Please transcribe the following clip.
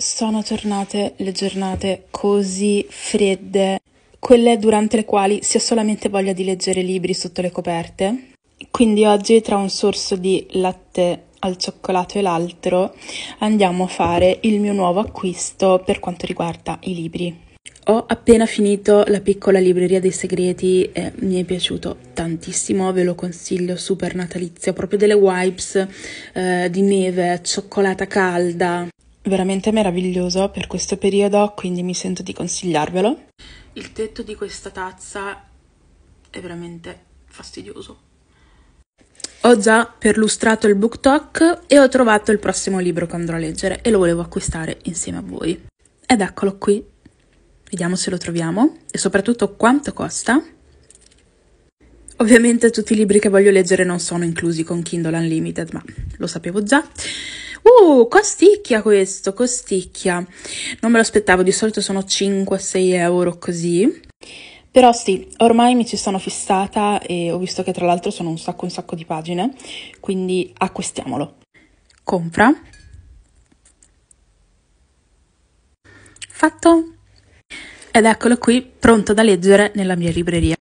sono tornate le giornate così fredde, quelle durante le quali si ha solamente voglia di leggere libri sotto le coperte. Quindi oggi tra un sorso di latte al cioccolato e l'altro andiamo a fare il mio nuovo acquisto per quanto riguarda i libri. Ho appena finito la piccola libreria dei segreti e mi è piaciuto tantissimo, ve lo consiglio, super natalizio, proprio delle wipes eh, di neve, cioccolata calda, veramente meraviglioso per questo periodo, quindi mi sento di consigliarvelo. Il tetto di questa tazza è veramente fastidioso. Ho già perlustrato il BookTok e ho trovato il prossimo libro che andrò a leggere e lo volevo acquistare insieme a voi. Ed eccolo qui. Vediamo se lo troviamo e soprattutto quanto costa. Ovviamente tutti i libri che voglio leggere non sono inclusi con Kindle Unlimited, ma lo sapevo già. Uh, costicchia questo, costicchia. Non me lo aspettavo, di solito sono 5-6 euro così. Però sì, ormai mi ci sono fissata e ho visto che tra l'altro sono un sacco un sacco di pagine, quindi acquistiamolo. Compra. Fatto. Ed eccolo qui, pronto da leggere nella mia libreria.